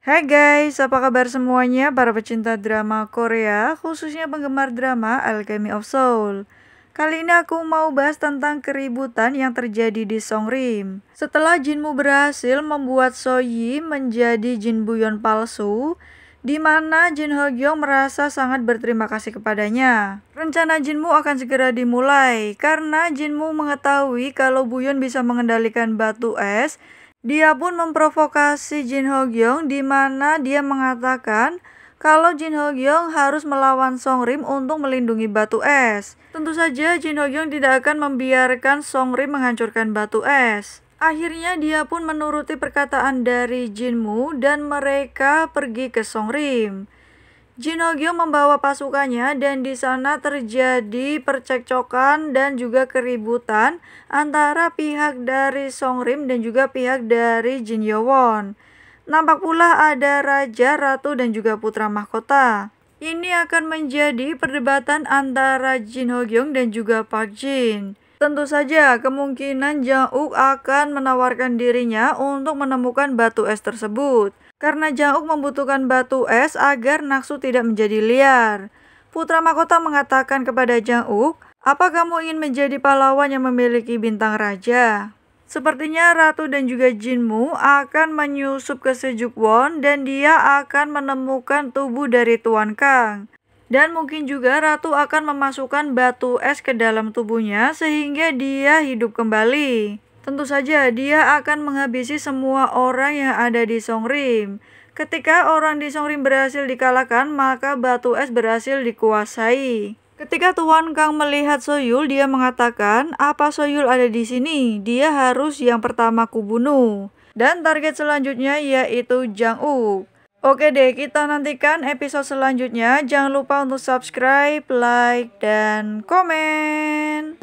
Hai guys, apa kabar semuanya para pecinta drama Korea, khususnya penggemar drama Alchemy of Soul. Kali ini aku mau bahas tentang keributan yang terjadi di Songrim. Setelah Jinmu berhasil membuat Soyi menjadi Jin Buyon palsu, di mana Jin Hogyong merasa sangat berterima kasih kepadanya. Rencana Jinmu akan segera dimulai karena Jinmu mengetahui kalau Buyon bisa mengendalikan batu es dia pun memprovokasi Jin Ho Gyeong di mana dia mengatakan kalau Jin Ho Gyeong harus melawan Song Rim untuk melindungi batu es. Tentu saja Jin Ho Gyeong tidak akan membiarkan Song Rim menghancurkan batu es. Akhirnya dia pun menuruti perkataan dari Jin Mu dan mereka pergi ke Song Rim. Jinogyo membawa pasukannya dan di sana terjadi percekcokan dan juga keributan antara pihak dari Songrim dan juga pihak dari Jin Yeowon. Nampak pula ada raja, ratu dan juga putra mahkota. Ini akan menjadi perdebatan antara Jin dan juga Park Jin. Tentu saja kemungkinan Jang Uk akan menawarkan dirinya untuk menemukan batu es tersebut. Karena Jauk membutuhkan batu es agar Naksu tidak menjadi liar. Putra Makota mengatakan kepada Jauk, apa kamu ingin menjadi pahlawan yang memiliki bintang raja? Sepertinya ratu dan juga jinmu akan menyusup ke Sejuk Won dan dia akan menemukan tubuh dari Tuan Kang. Dan mungkin juga ratu akan memasukkan batu es ke dalam tubuhnya sehingga dia hidup kembali. Tentu saja dia akan menghabisi semua orang yang ada di Songrim. Ketika orang di Songrim berhasil dikalahkan, maka batu es berhasil dikuasai. Ketika Tuan Kang melihat Soyul, dia mengatakan, apa Soyul ada di sini? Dia harus yang pertama kubunuh. Dan target selanjutnya yaitu Jang Uk. Oke deh, kita nantikan episode selanjutnya. Jangan lupa untuk subscribe, like, dan komen.